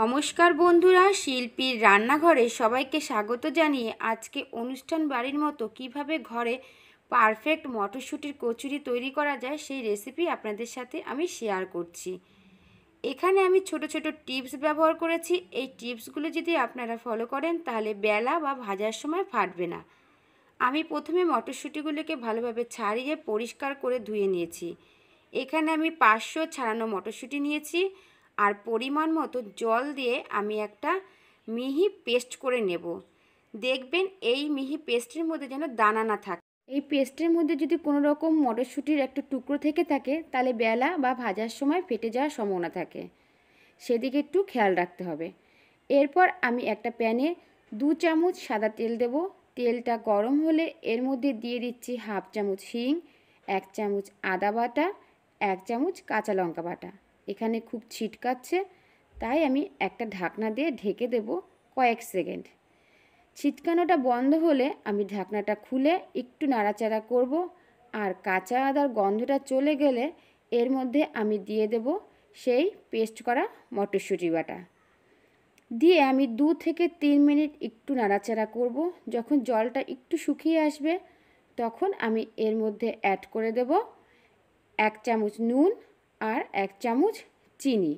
নমস্কার বন্ধুরা শিল্পীর রান্নাঘরে সবাইকে স্বাগত জানিয়ে আজকে অনুষ্ঠান বাড়ির মতো কিভাবে ঘরে পারফেক্ট মটরশুঁটির কচুরি তৈরি করা যায় সেই রেসিপি আপনাদের সাথে আমি শেয়ার করছি এখানে আমি ছোট ছোট টিপস ব্যবহার করেছি এই টিপসগুলো যদি আপনারা ফলো করেন তাহলে বেলা বা ভাজার সময় ফাটবে না আমি প্রথমে মটরশুঁটিগুলোকে ভালোভাবে ছাড়িয়ে পরিষ্কার করে ধুয়ে নিয়েছি এখানে আমি পাঁচশো ছাড়ানো মটরশুঁটি নিয়েছি আর পরিমাণ মতো জল দিয়ে আমি একটা মিহি পেস্ট করে নেব দেখবেন এই মিহি পেস্টের মধ্যে যেন দানা না থাকে এই পেস্টের মধ্যে যদি কোনো রকম মটরশুঁটির একটা টুকরো থেকে থাকে তাহলে বেলা বা ভাজার সময় ফেটে যাওয়ার সম্ভাবনা থাকে সেদিকে একটু খেয়াল রাখতে হবে এরপর আমি একটা প্যানে দু চামচ সাদা তেল দেব তেলটা গরম হলে এর মধ্যে দিয়ে দিচ্ছি হাফ চামচ হিং এক চামচ আদা বাটা এক চামচ কাঁচা লঙ্কা বাটা এখানে খুব ছিটকাচ্ছে তাই আমি একটা ঢাকনা দিয়ে ঢেকে দেব কয়েক সেকেন্ড ছিটকানোটা বন্ধ হলে আমি ঢাকনাটা খুলে একটু নাড়াচাড়া করব আর কাঁচা আদার গন্ধটা চলে গেলে এর মধ্যে আমি দিয়ে দেব সেই পেস্ট করা মটরশুঁটি বাটা দিয়ে আমি দু থেকে তিন মিনিট একটু নাড়াচাড়া করব যখন জলটা একটু শুকিয়ে আসবে তখন আমি এর মধ্যে অ্যাড করে দেব এক চামচ নুন আর এক চামচ চিনি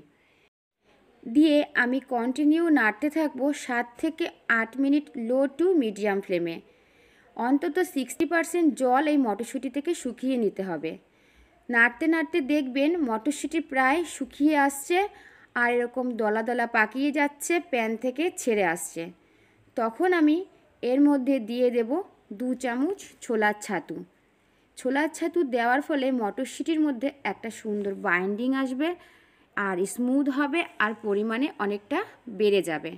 দিয়ে আমি কন্টিনিউ নাড়তে থাকবো সাত থেকে আট মিনিট লো টু মিডিয়াম ফ্লেমে অন্তত সিক্সটি পারসেন্ট জল এই মটরশুঁটি থেকে শুকিয়ে নিতে হবে নাড়তে নাড়তে দেখবেন মটরশুঁটি প্রায় শুকিয়ে আসছে আর এরকম দলা দলা পাকিয়ে যাচ্ছে প্যান থেকে ছেড়ে আসছে তখন আমি এর মধ্যে দিয়ে দেব দু চামচ ছোলার ছাতু ছোলার ছাতু দেওয়ার ফলে মটরশুঁটির মধ্যে একটা সুন্দর বাইন্ডিং আসবে আর স্মুথ হবে আর পরিমাণে অনেকটা বেড়ে যাবে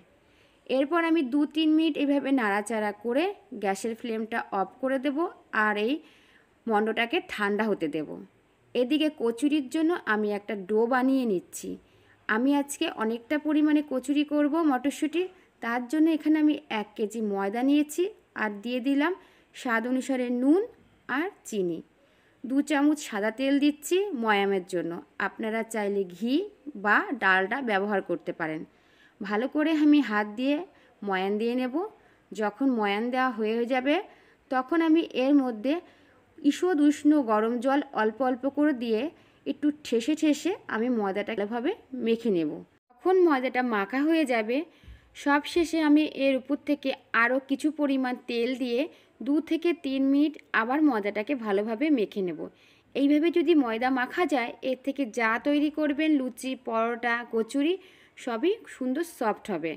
এরপর আমি দু তিন মিনিট এভাবে নাড়াচাড়া করে গ্যাসের ফ্লেমটা অফ করে দেব আর এই মণ্ডটাকে ঠান্ডা হতে দেব এদিকে কচুরির জন্য আমি একটা ডো বানিয়ে নিচ্ছি আমি আজকে অনেকটা পরিমাণে কচুরি করব মটরশুঁটি তার জন্য এখানে আমি এক কেজি ময়দা নিয়েছি আর দিয়ে দিলাম স্বাদ অনুসারে নুন আর চিনি দু চামচ সাদা তেল দিচ্ছি ময়ামের জন্য আপনারা চাইলে ঘি বা ডালটা ব্যবহার করতে পারেন ভালো করে আমি হাত দিয়ে ময়ান দিয়ে নেব যখন ময়ান দেওয়া হয়ে যাবে তখন আমি এর মধ্যে ঈষদ উষ্ণ গরম জল অল্প অল্প করে দিয়ে একটু ঠেসে ঠেসে আমি ময়দাটা ভালোভাবে মেখে নেব তখন ময়দাটা মাখা হয়ে যাবে সব শেষে আমি এর উপর থেকে আরও কিছু পরিমাণ তেল দিয়ে দু থেকে তিন মিনিট আবার ময়দাটাকে ভালোভাবে মেখে নেব এইভাবে যদি ময়দা মাখা যায় এর থেকে যা তৈরি করবেন লুচি পরোটা কচুরি সবই সুন্দর সফট হবে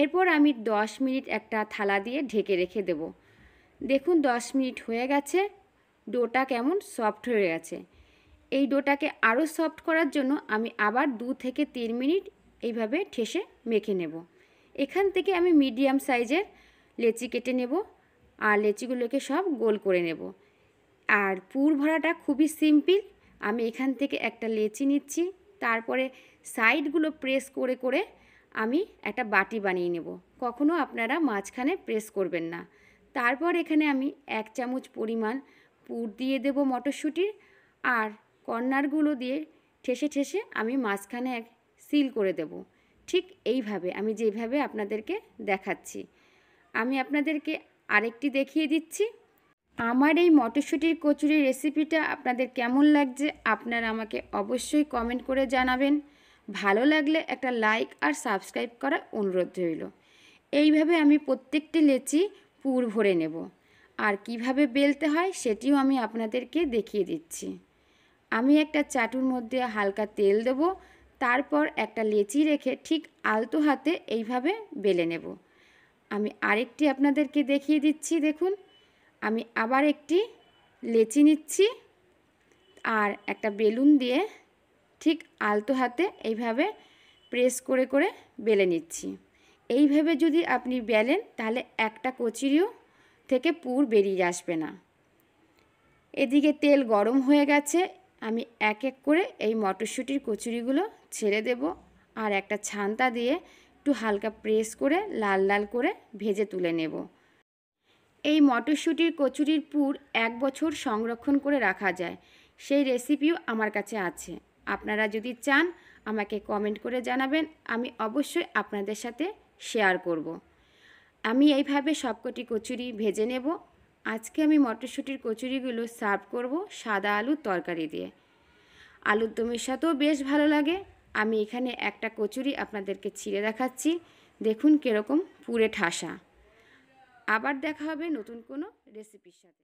এরপর আমি 10 মিনিট একটা থালা দিয়ে ঢেকে রেখে দেব দেখুন 10 মিনিট হয়ে গেছে ডোটা কেমন সফট হয়ে গেছে এই ডোটাকে আরও সফট করার জন্য আমি আবার দু থেকে তিন মিনিট এইভাবে ঠেসে মেখে নেব এখান থেকে আমি মিডিয়াম সাইজের লেচি কেটে নেব আর লেচিগুলোকে সব গোল করে নেব আর পুর ভরাটা খুবই সিম্পল আমি এখান থেকে একটা লেচি নিচ্ছি তারপরে সাইডগুলো প্রেস করে করে আমি একটা বাটি বানিয়ে নেব কখনো আপনারা মাঝখানে প্রেস করবেন না তারপর এখানে আমি এক চামচ পরিমাণ পুর দিয়ে দেব মটরশুঁটির আর কর্নারগুলো দিয়ে ঠেসে ঠেসে আমি মাঝখানে এক সিল করে দেব ঠিক এইভাবে আমি যেভাবে আপনাদেরকে দেখাচ্ছি আমি আপনাদেরকে আরেকটি দেখিয়ে দিচ্ছি আমার এই মটরশুঁটির কচুরির রেসিপিটা আপনাদের কেমন লাগছে আপনারা আমাকে অবশ্যই কমেন্ট করে জানাবেন ভালো লাগলে একটা লাইক আর সাবস্ক্রাইব করা অনুরোধ রইল এইভাবে আমি প্রত্যেকটি লেচি পুর ভরে নেব আর কিভাবে বেলতে হয় সেটিও আমি আপনাদেরকে দেখিয়ে দিচ্ছি আমি একটা চাটুর মধ্যে হালকা তেল দেব তারপর একটা লেচি রেখে ঠিক আলতো হাতে এইভাবে বেলে নেব আমি আরেকটি আপনাদেরকে দেখিয়ে দিচ্ছি দেখুন আমি আবার একটি লেচি নিচ্ছি আর একটা বেলুন দিয়ে ঠিক আলতো হাতে এইভাবে প্রেস করে করে বেলে নিচ্ছি এইভাবে যদি আপনি বেলেন তাহলে একটা কচুরিও থেকে পুর বেরিয়ে আসবে না এদিকে তেল গরম হয়ে গেছে আমি এক এক করে এই মটরশুঁটির কচুরিগুলো ছেড়ে দেব আর একটা ছান্তা দিয়ে একটু হালকা প্রেস করে লাল লাল করে ভেজে তুলে নেব এই মটরশুঁটির কচুরির পুর এক বছর সংরক্ষণ করে রাখা যায় সেই রেসিপিও আমার কাছে আছে আপনারা যদি চান আমাকে কমেন্ট করে জানাবেন আমি অবশ্যই আপনাদের সাথে শেয়ার করব। আমি এইভাবে সবকটি কচুরি ভেজে নেব আজকে আমি মটরশুঁটির কচুরিগুলো সার্ভ করব সাদা আলুর তরকারি দিয়ে আলুর দমের সাথেও বেশ ভালো লাগে আমি এখানে একটা কচুরি আপনাদেরকে ছিঁড়ে দেখাচ্ছি দেখুন কীরকম পুরে ঠাসা আবার দেখা হবে নতুন কোনো রেসিপির সাথে